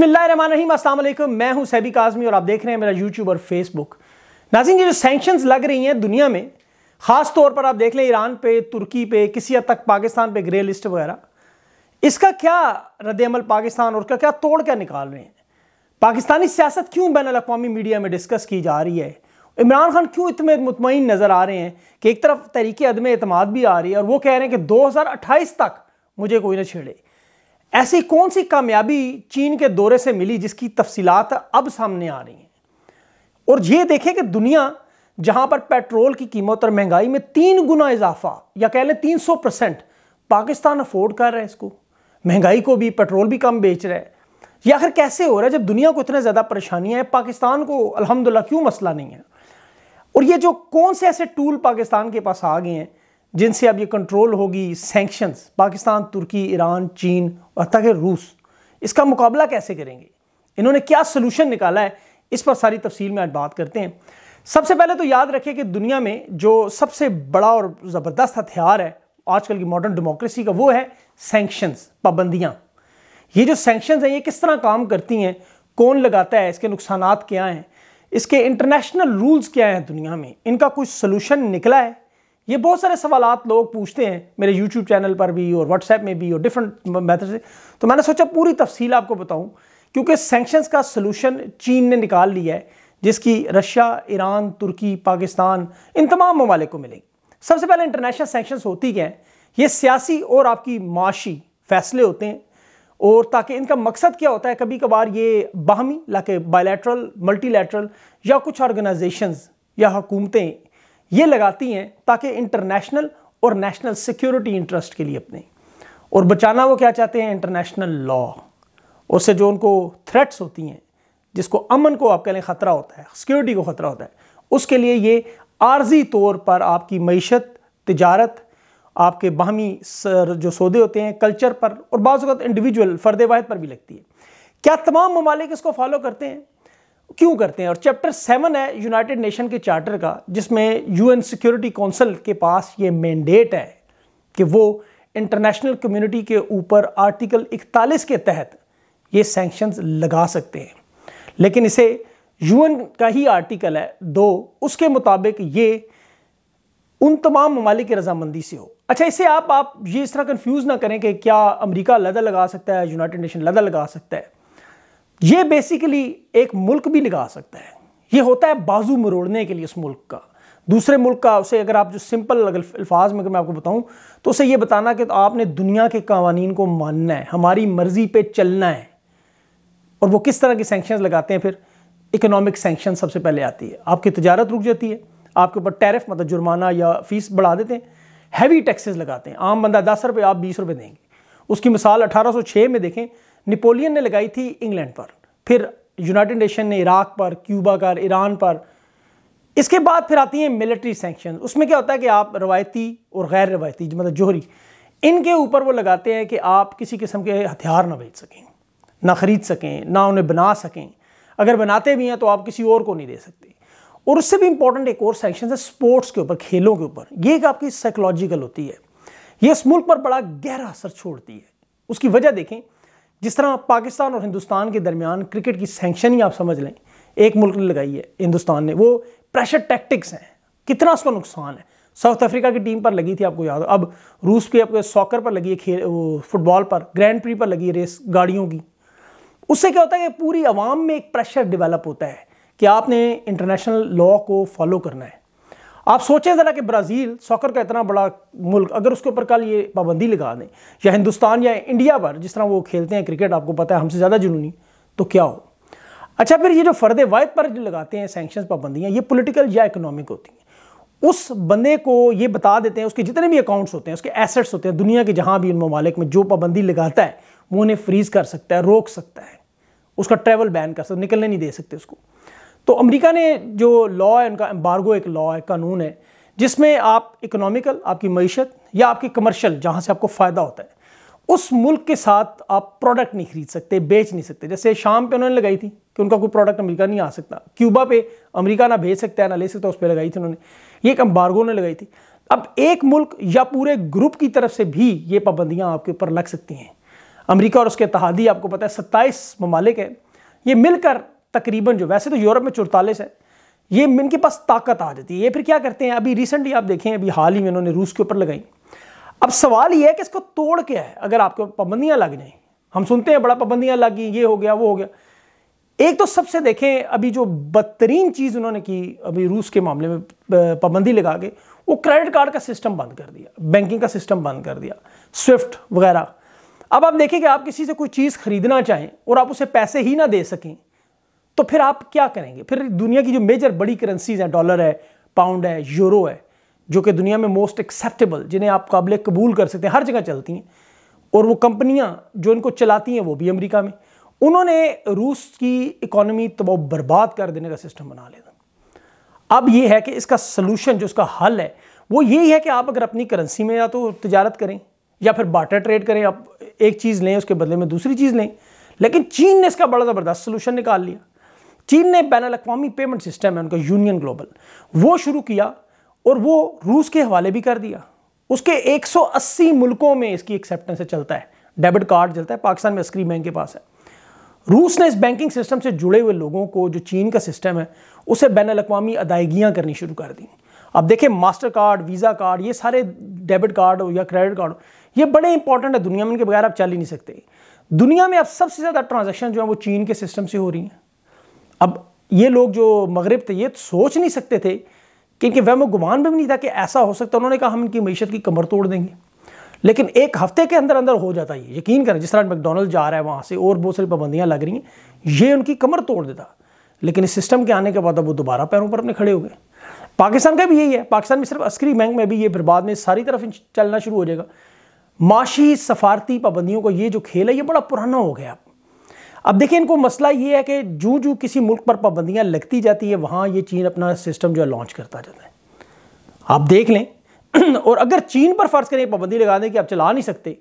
बसमिलीम असल मैं हूं सैबी काजमी और आप देख रहे हैं मेरा यूट्यूब और फेसबुक नाजिन ये जो सेंक्शंस लग रही हैं दुनिया में ख़ास तौर पर आप देख लें ईरान पे तुर्की पे किसी हद तक पाकिस्तान पे ग्रे लिस्ट वगैरह इसका क्या रद्दमल पाकिस्तान और क्या क्या तोड़ क्या निकाल रहे हैं पाकिस्तानी सियासत क्यों बैन अवी मीडिया में डिस्कस की जा रही है इमरान खान क्यों इतने मुतमिन नज़र आ रहे हैं कि एक तरफ तहरीक अदम अतमाद भी आ रही है और वो कह रहे हैं कि अट्ठाईस तक मुझे कोई ना छेड़े ऐसी कौन सी कामयाबी चीन के दौरे से मिली जिसकी तफसीलात अब सामने आ रही हैं और ये देखें कि दुनिया जहां पर पेट्रोल की कीमत और महंगाई में तीन गुना इजाफा या कह लें तीन सौ परसेंट पाकिस्तान अफोर्ड कर रहा है इसको महंगाई को भी पेट्रोल भी कम बेच रहा है या आखिर कैसे हो रहा है जब दुनिया को इतना ज़्यादा परेशानियाँ हैं पाकिस्तान को अलहमदिल्ला क्यों मसला नहीं है और ये जो कौन से ऐसे टूल पाकिस्तान के पास आ गए हैं जिनसे अब ये कंट्रोल होगी सेंक्शंस पाकिस्तान तुर्की ईरान चीन और तक रूस इसका मुकाबला कैसे करेंगे इन्होंने क्या सोल्यूशन निकाला है इस पर सारी तफसील में आज बात करते हैं सबसे पहले तो याद रखें कि दुनिया में जो सबसे बड़ा और ज़बरदस्त हथियार है आजकल की मॉडर्न डेमोक्रेसी का वो है सेंक्शंस पाबंदियाँ ये जो सेंक्शंस हैं ये किस तरह काम करती हैं कौन लगाता है इसके नुकसान क्या हैं इसके इंटरनेशनल रूल्स क्या हैं दुनिया में इनका कुछ सोल्यूशन निकला है ये बहुत सारे सवाल लोग पूछते हैं मेरे यूट्यूब चैनल पर भी और व्हाट्सएप में भी और डिफरेंट मैथड से तो मैंने सोचा पूरी तफसील आपको बताऊँ क्योंकि सेंक्शंस का सलूशन चीन ने निकाल लिया है जिसकी रशिया ईरान तुर्की पाकिस्तान इन तमाम ममालिक को मिलेगी सबसे पहले इंटरनेशनल सेंक्शंस होती क्या हैं ये सियासी और आपकी माशी फैसले होते हैं और ताकि इनका मकसद क्या होता है कभी कभार ये बाहमी लाके बायलैटरल मल्टीलैटरल या कुछ ऑर्गेनाइजेशंस या हुकूमतें ये लगाती हैं ताकि इंटरनेशनल और नेशनल सिक्योरिटी इंटरेस्ट के लिए अपने और बचाना वो क्या चाहते हैं इंटरनेशनल लॉ उससे जो उनको थ्रेट्स होती हैं जिसको अमन को आप कह लें ख़तरा होता है सिक्योरिटी को ख़तरा होता है उसके लिए ये आर्जी तौर पर आपकी मीशत तजारत आपके बाहमी जो सौदे होते हैं कल्चर पर और बाज़ इंडिविजुअल फ़र्द वाहद पर भी लगती है क्या तमाम ममालिक इसको फॉलो करते हैं क्यों करते हैं और चैप्टर सेवन है यूनाइटेड नेशन के चार्टर का जिसमें यूएन सिक्योरिटी काउंसिल के पास ये मैंडेट है कि वो इंटरनेशनल कम्युनिटी के ऊपर आर्टिकल 41 के तहत ये सैंक्शंस लगा सकते हैं लेकिन इसे यूएन का ही आर्टिकल है दो उसके मुताबिक ये उन तमाम ममालिक की रजामंदी से हो अच्छा इसे आप आप ये इस तरह कन्फ्यूज़ ना करें कि क्या अमेरिका लदा लगा सकता है यूनाइटेड नेशन लदा लगा सकता है ये बेसिकली एक मुल्क भी निकाल सकता है ये होता है बाजू मरोड़ने के लिए उस मुल्क का दूसरे मुल्क का उसे अगर आप जो सिंपल अल्फाज में अगर मैं आपको बताऊं तो उसे यह बताना कि तो आपने दुनिया के कवानीन को मानना है हमारी मर्जी पे चलना है और वो किस तरह की सेंक्शन लगाते हैं फिर इकोनॉमिक सेंक्शन सबसे पहले आती है आपकी तजारत रुक जाती है आपके ऊपर टैरिफ मतलब जुर्माना या फीस बढ़ा देते हैं हैवी टैक्सेस लगाते हैं आम बंदा दस रुपये आप बीस रुपये देंगे उसकी मिसाल अठारह में देखें नेपोलियन ने लगाई थी इंग्लैंड पर फिर यूनाइटेड नेशन ने इराक पर क्यूबा पर ईरान पर इसके बाद फिर आती हैं मिलिट्री सेंक्शन उसमें क्या होता है कि आप रवायती और गैर रवायती मतलब जोहरी इनके ऊपर वो लगाते हैं कि आप किसी किस्म के हथियार ना बेच सकें ना ख़रीद सकें ना उन्हें बना सकें अगर बनाते भी हैं तो आप किसी और को नहीं दे सकते और उससे भी इंपॉर्टेंट एक और सेक्शन है स्पोर्ट्स के ऊपर खेलों के ऊपर ये एक आपकी साइकोलॉजिकल होती है ये इस मुल्क पर बड़ा गहरा असर छोड़ती है उसकी वजह देखें जिस तरह पाकिस्तान और हिंदुस्तान के दरमियान क्रिकेट की सेंक्शन ही आप समझ लें एक मुल्क ने लगाई है हिंदुस्तान ने वो प्रेशर टैक्टिक्स हैं कितना उसका नुकसान है साउथ अफ्रीका की टीम पर लगी थी आपको याद हो अब रूस के आपके सॉकर पर लगी है खेल वो फुटबॉल पर ग्रैंड प्री पर लगी है रेस गाड़ियों की उससे क्या होता है कि पूरी आवाम में एक प्रेशर डेवलप होता है कि आपने इंटरनेशनल लॉ को फॉलो करना है आप सोचें ज़रा कि ब्राज़ील सॉकर का इतना बड़ा मुल्क अगर उसके ऊपर कल ये पाबंदी लगा दें या हिंदुस्तान या इंडिया पर जिस तरह वो खेलते हैं क्रिकेट आपको पता है हमसे ज़्यादा जुनूनी तो क्या हो अच्छा फिर ये जो फ़र्द वायद पर जो लगाते हैं सेंक्शन पाबंदियाँ ये पोलिटिकल या इकोनॉमिक होती हैं उस बंदे को ये बता देते हैं उसके जितने भी अकाउंट्स होते हैं उसके एसेट्स होते हैं दुनिया के जहाँ भी उन ममालिक में जो पाबंदी लगाता है वो उन्हें फ्रीज़ कर सकता है रोक सकता है उसका ट्रैवल बैन कर सकता निकलने नहीं दे सकते उसको तो अमेरिका ने जो लॉ है उनका एम्बार्गो एक लॉ है कानून है जिसमें आप इकोनॉमिकल आपकी मीशत या आपकी कमर्शल जहाँ से आपको फ़ायदा होता है उस मुल्क के साथ आप प्रोडक्ट नहीं खरीद सकते बेच नहीं सकते जैसे शाम पे उन्होंने लगाई थी कि उनका कोई प्रोडक्ट अमेरिका नहीं आ सकता क्यूबा पे अमेरिका ना भेज सकता है ना ले सकता उस पर लगाई थी उन्होंने ये एक अम्बार्गो ने लगाई थी अब एक मुल्क या पूरे ग्रुप की तरफ से भी ये पाबंदियाँ आपके ऊपर लग सकती हैं अमरीका और उसके तहादी आपको पता है सत्ताईस ममालिक हैं ये मिलकर तकरीबन जो वैसे तो यूरोप में चौतालीस है ये इनके पास ताकत आ जाती है ये फिर क्या करते हैं अभी रिसेंटली आप देखें अभी हाल ही में इन्होंने रूस के ऊपर लगाई अब सवाल ये है कि इसको तोड़ क्या है अगर आपके ऊपर पाबंदियाँ लग जाएँ हम सुनते हैं बड़ा पाबंदियाँ गई ये हो गया वो हो गया एक तो सबसे देखें अभी जो बदतरीन चीज़ उन्होंने की अभी रूस के मामले में पाबंदी लगा के वो क्रेडिट कार्ड का सिस्टम बंद कर दिया बैंकिंग का सिस्टम बंद कर दिया स्विफ्ट वगैरह अब आप देखें कि आप किसी से कोई चीज़ खरीदना चाहें और आप उसे पैसे ही ना दे सकें तो फिर आप क्या करेंगे फिर दुनिया की जो मेजर बड़ी करेंसीज हैं डॉलर है पाउंड है यूरो है जो कि दुनिया में मोस्ट एक्सेप्टेबल जिन्हें आप काबिल कबूल कर सकते हैं हर जगह चलती हैं और वो कंपनियां जो इनको चलाती हैं वो भी अमेरिका में उन्होंने रूस की इकोनॉमी तो बर्बाद कर देने का सिस्टम बना लिया अब ये है कि इसका सलूशन जो इसका हल है वो यही है कि आप अगर अपनी करेंसी में या तो तजारत करें या फिर बाटर ट्रेड करें आप एक चीज़ लें उसके बदले में दूसरी चीज़ लें लेकिन चीन ने इसका बड़ा ज़बरदस्त सोलूशन निकाल लिया चीन ने बैन अवी पेमेंट सिस्टम है उनका यूनियन ग्लोबल वो शुरू किया और वो रूस के हवाले भी कर दिया उसके 180 मुल्कों में इसकी एक्सेप्टेंस चलता है डेबिट कार्ड चलता है पाकिस्तान में अस्करी बैंक के पास है रूस ने इस बैंकिंग सिस्टम से जुड़े हुए लोगों को जो चीन का सिस्टम है उसे बैन अवी अदायगियाँ करनी शुरू कर दी अब देखें मास्टर कार्ड वीज़ा कार्ड ये सारे डेबिट कार्ड हो या क्रेडिट कार्ड हो ये बड़े इंपॉर्टेंट है दुनिया में इनके बगैर आप चल ही नहीं सकते दुनिया में अब सबसे ज़्यादा ट्रांजेक्शन जो है वो चीन के सिस्टम से हो रही हैं अब ये लोग जो मगरब थे ये तो सोच नहीं सकते थे कि इनके वह गुमान में भी नहीं था कि ऐसा हो सकता उन्होंने कहा हम इनकी मीशत की कमर तोड़ देंगे लेकिन एक हफ्ते के अंदर अंदर हो जाता है यकीन करें जिस तरह मैकडोनल्ड जा रहा है वहाँ से और बहुत सारी पाबंदियाँ लग रही हैं ये उनकी कमर तोड़ देता लेकिन इस सिस्टम के आने के बाद अब वो दोबारा पैरों पर अपने खड़े हो गए पाकिस्तान का भी यही है पाकिस्तान में सिर्फ अस्करी बैंक में भी ये फिर बाद में सारी तरफ चलना शुरू हो जाएगा माशी सफारती पाबंदियों का ये जो खेल है ये बड़ा पुराना हो गया अब देखिए इनको मसला ये है कि जो जूँ किसी मुल्क पर पाबंदियाँ लगती जाती है वहाँ ये चीन अपना सिस्टम जो है लॉन्च करता जाता है आप देख लें और अगर चीन पर फ़र्ज़ करें पाबंदी लगा दें कि आप चला नहीं सकते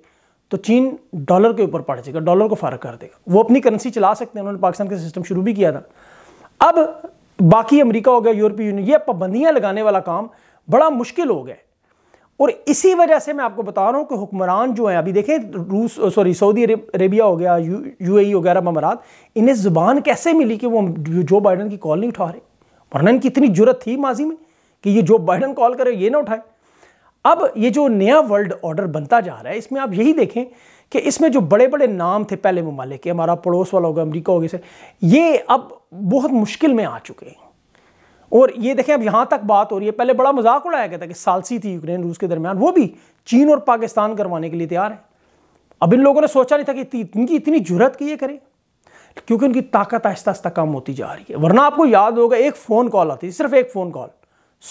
तो चीन डॉलर के ऊपर पड़ जाएगा डॉलर को फारक कर देगा वो अपनी करेंसी चला सकते हैं उन्होंने पाकिस्तान का सिस्टम शुरू भी किया था अब बाकी अमेरिका हो गया यूरोपीय यूनियन ये पाबंदियाँ लगाने वाला काम बड़ा मुश्किल हो गया और इसी वजह से मैं आपको बता रहा हूँ कि हुक्मरान जो हैं अभी देखें रूस सॉरी सऊदी अरेबिया हो गया यू ए वगैरह ममरात इन्हें ज़ुबान कैसे मिली कि वो जो बाइडन की कॉल नहीं उठा रहे वरना इनकी इतनी जरूरत थी माजी में कि ये जो बाइडन कॉल करे ये ना उठाए अब ये जो नया वर्ल्ड ऑर्डर बनता जा रहा है इसमें आप यही देखें कि इसमें जो बड़े बड़े नाम थे पहले ममालिक हमारा पड़ोस वाला हो गया अमरीका हो गया ये अब बहुत मुश्किल में आ चुके हैं और ये देखें अब यहाँ तक बात हो रही है पहले बड़ा मजाक उड़ाया गया था कि सालसी थी यूक्रेन रूस के दरमियान वो भी चीन और पाकिस्तान करवाने के लिए तैयार है अब इन लोगों ने सोचा नहीं था कि इनकी इतनी जरूरत की ये करें क्योंकि उनकी ताकत आहिस्ता आहिस्ता कम होती जा रही है वरना आपको याद होगा एक फ़ोन कॉल आती थी सिर्फ एक फ़ोन कॉल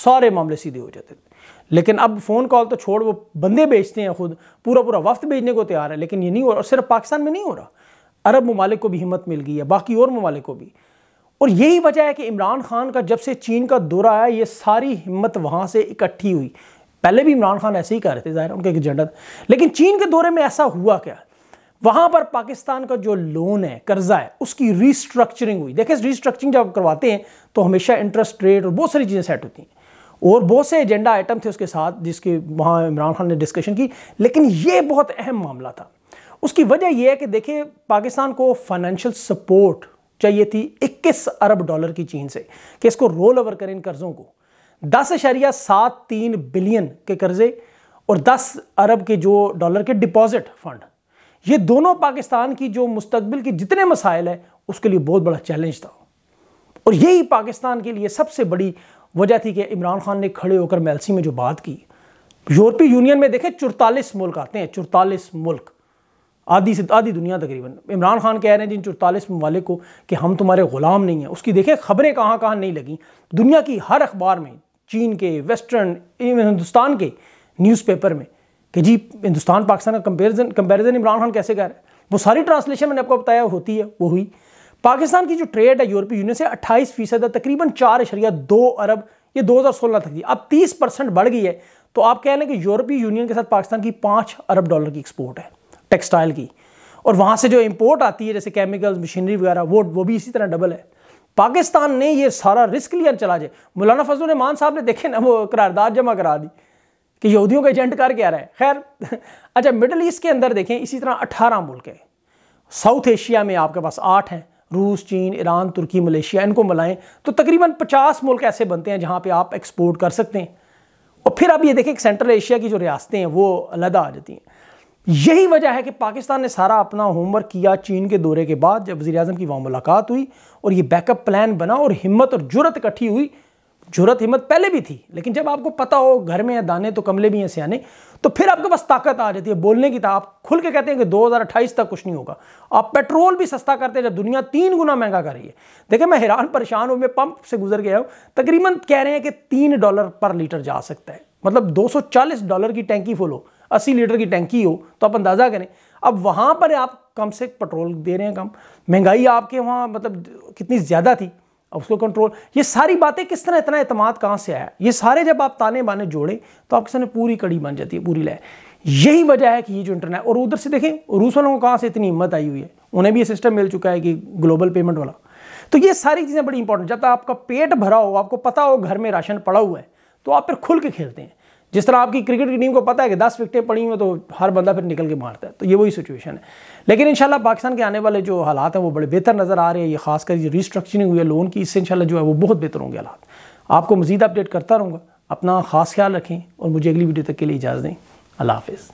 सारे मामले सीधे हो जाते थे लेकिन अब फ़ोन कॉल तो छोड़ वो बंदे बेचते हैं खुद पूरा पूरा वक्त भेजने को तैयार है लेकिन ये नहीं हो रहा सिर्फ पाकिस्तान में नहीं हो रहा अरब ममालिक को भी हिम्मत मिल गई है बाकी और ममालिक को भी और यही वजह है कि इमरान खान का जब से चीन का दौरा आया ये सारी हिम्मत वहाँ से इकट्ठी हुई पहले भी इमरान खान ऐसे ही कर रहे थे ज़ाहिर उनका एक एजेंडा था लेकिन चीन के दौरे में ऐसा हुआ क्या वहाँ पर पाकिस्तान का जो लोन है कर्जा है उसकी रीस्ट्रक्चरिंग हुई देखिए रीस्ट्रक्चरिंग जब करवाते हैं तो हमेशा इंटरेस्ट रेट और बहुत सारी चीज़ें सेट होती हैं और बहुत से एजेंडा आइटम थे उसके साथ जिसके वहाँ इमरान खान ने डिस्कशन की लेकिन ये बहुत अहम मामला था उसकी वजह यह है कि देखिए पाकिस्तान को फाइनेंशियल सपोर्ट चाहिए थी 21 अरब डॉलर की चीन से कि इसको रोल ओवर करें इन कर्जों को दस अशरिया सात तीन बिलियन के कर्जे और 10 अरब के जो डॉलर के डिपॉजिट फंड ये दोनों पाकिस्तान की जो मुस्तबिल की जितने मसाइल हैं उसके लिए बहुत बड़ा चैलेंज था और यही पाकिस्तान के लिए सबसे बड़ी वजह थी कि इमरान खान ने खड़े होकर मेलसी में जो बात की यूरोपीय यूनियन में देखें चौतालीस मुल्क आते हैं चौतालीस मुल्क आधी से आधी दुनिया तकरीबन इमरान खान कह रहे हैं जिन चौतालीस ममालिक को कि हम तुम्हारे ग़ुलाम नहीं हैं उसकी देखें खबरें कहाँ कहाँ नहीं लगें दुनिया की हर अखबार में चीन के वेस्टर्न हिंदुस्तान के न्यूज़पेपर में कि जी हिंदुस्तान पाकिस्तान का कंपेरिजन कंपेरिजन इमरान खान कैसे कह रहे हैं वो सारी ट्रांसलेशन मैंने आपको बताया होती है वो हुई पाकिस्तान की जो ट्रेड है यूरोपीय यूनियन से अट्ठाईस फीसद है तकरीबन चार अशरिया दो अरब ये 2016 तक थी अब 30 परसेंट बढ़ गई है तो आप कह रहे हैं कि यूरोपीय यूनियन के साथ पाकिस्तान की पाँच अरब डॉलर की एक्सपोर्ट है टेक्सटाइल की और वहाँ से जो इम्पोर्ट आती है जैसे केमिकल्स मशीनरी वगैरह वो वो भी इसी तरह डबल है पाकिस्तान ने ये सारा रिस्क लिया चला जाए मौलाना फजल रमान साहब ने देखे ना वो करारदाद जमा करा दी कि यहूदियों का एजेंट कर क्या रहा है खैर अच्छा मिडल ईस्ट के अंदर देखें इसी तरह अट्ठारह मुल्क हैं साउथ एशिया में आपके पास आठ हैं रूस चीन ईरान तुर्की मलेशिया इनको मिलाएं तो तकरीबन पचास मुल्क ऐसे बनते हैं जहाँ पर आप एक्सपोर्ट कर सकते हैं और फिर आप ये देखें सेंट्रल एशिया की जो रियासतें हैं वो अलहदा आ जाती हैं यही वजह है कि पाकिस्तान ने सारा अपना होमवर्क किया चीन के दौरे के बाद जब वजी अजम की वहाँ मुलाकात हुई और ये बैकअप प्लान बना और हिम्मत और जुरत इकट्ठी हुई जुरत हिम्मत पहले भी थी लेकिन जब आपको पता हो घर में है दाने तो कमले भी हैं सियाने तो फिर आपके पास ताकत आ जाती है बोलने की था आप खुल के कहते हैं कि 2028 तक कुछ नहीं होगा आप पेट्रोल भी सस्ता करते हैं जब दुनिया तीन गुना महंगा कर रही है देखिए मैं हैरान परेशान हूँ मैं पंप से गुजर गया हूँ तकरीबन कह रहे हैं कि तीन डॉलर पर लीटर जा सकता है मतलब दो डॉलर की टैंकी फुल हो अस्सी लीटर की टैंकी हो तो आप अंदाज़ा करें अब वहाँ पर आप कम से पेट्रोल दे रहे हैं कम महंगाई आपके वहाँ मतलब कितनी ज़्यादा थी अब उसको कंट्रोल ये सारी बातें किस तरह इतना अतमाद कहाँ से आया ये सारे जब आप ताने बाने जोड़े तो आपके सामने पूरी कड़ी बन जाती है पूरी लय यही वजह है कि ये जो इंटरनेट और उधर से देखें रूस वालों को कहाँ से इतनी हिम्मत आई हुई है उन्हें भी ये सिस्टम मिल चुका है कि ग्लोबल पेमेंट वाला तो ये सारी चीज़ें बड़ी इंपॉर्टेंट जब तक आपका पेट भरा हो आपको पता हो घर में राशन पड़ा हुआ है तो आप फिर खुल के खेलते हैं जिस तरह आपकी क्रिकेट की टीम को पता है कि दस विकटें पड़ी हुई तो हर बंदा फिर निकल के मारता है तो ये वही सिचुएशन है लेकिन इंशाल्लाह पाकिस्तान के आने वाले जो हालात हैं वो बड़े बेहतर नज़र आ रहे हैं ये खासकर ये रिस्ट्रक्चरिंग हुई है लोन की इससे इनशाला जो है वो बहुत बेहतर होंगे हालात आपको मजीद अपडेट करता रहूँगा अपना खास ख्याल रखें और मुझे अगली वीडियो तक के लिए इजाज़ दें अल्लाह हाफिज़